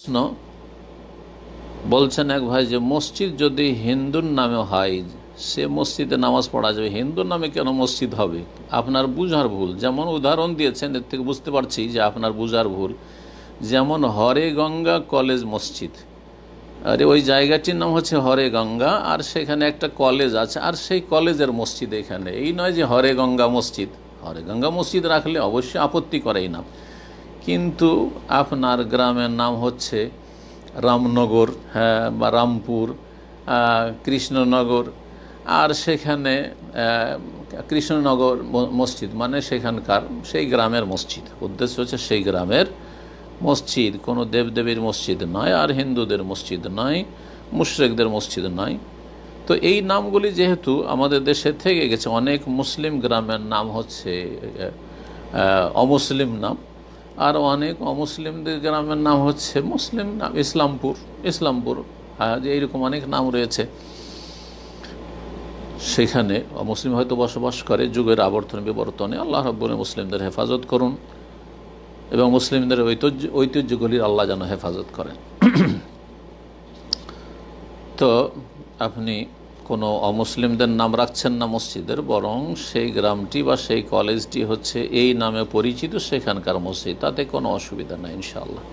প্রশ্ন বলছেন এক ভাই যে মসজিদ যদি হিন্দুর নামে হয় সে মসজিদে নামাজ পড়া যাবে হিন্দুর নামে কেন মসজিদ হবে আপনার বুঝার ভুল যেমন উদাহরণ দিয়েছেন এর থেকে বুঝতে পারছি যে আপনার বুঝার ভুল যেমন হরে গঙ্গা কলেজ মসজিদ আরে ওই জায়গাটির নাম হচ্ছে হরে গঙ্গা আর সেখানে একটা কলেজ আছে আর সেই কলেজের মসজিদ এখানে এই নয় যে হরে গঙ্গা মসজিদ হরে গঙ্গা মসজিদ রাখলে অবশ্যই আপত্তি করেই না কিন্তু আপনার গ্রামের নাম হচ্ছে রামনগর হ্যাঁ বা রামপুর কৃষ্ণনগর আর সেখানে কৃষ্ণনগর মসজিদ মানে সেখানকার সেই গ্রামের মসজিদ উদ্দেশ্য হচ্ছে সেই গ্রামের মসজিদ কোনো দেবদেবীর মসজিদ নয় আর হিন্দুদের মসজিদ নয় মুশ্রেকদের মসজিদ নয় তো এই নামগুলি যেহেতু আমাদের দেশে থেকে গেছে অনেক মুসলিম গ্রামের নাম হচ্ছে অমুসলিম নাম আর অনেক অমুসলিমদের গ্রামের নাম হচ্ছে মুসলিম নাম ইসলামপুর ইসলামপুর হ্যাঁ, যে এইরকম অনেক নাম রয়েছে সেখানে মুসলিম হয়তো বসবাস করে যুগের আবর্তন বিবর্তনে আল্লাহ রব্বুল মুসলিমদের হেফাজত করুন এবং মুসলিমদের ঐতিহ্য ঐতিহ্যগুলির আল্লাহ যেন হেফাজত করেন তো আপনি কোনো অমুসলিমদের নাম রাখছেন না মসজিদের বরং সেই গ্রামটি বা সেই কলেজটি হচ্ছে এই নামে পরিচিত সেখানকার মসজিদ তাতে কোনো অসুবিধা নাই ইনশাআল্লাহ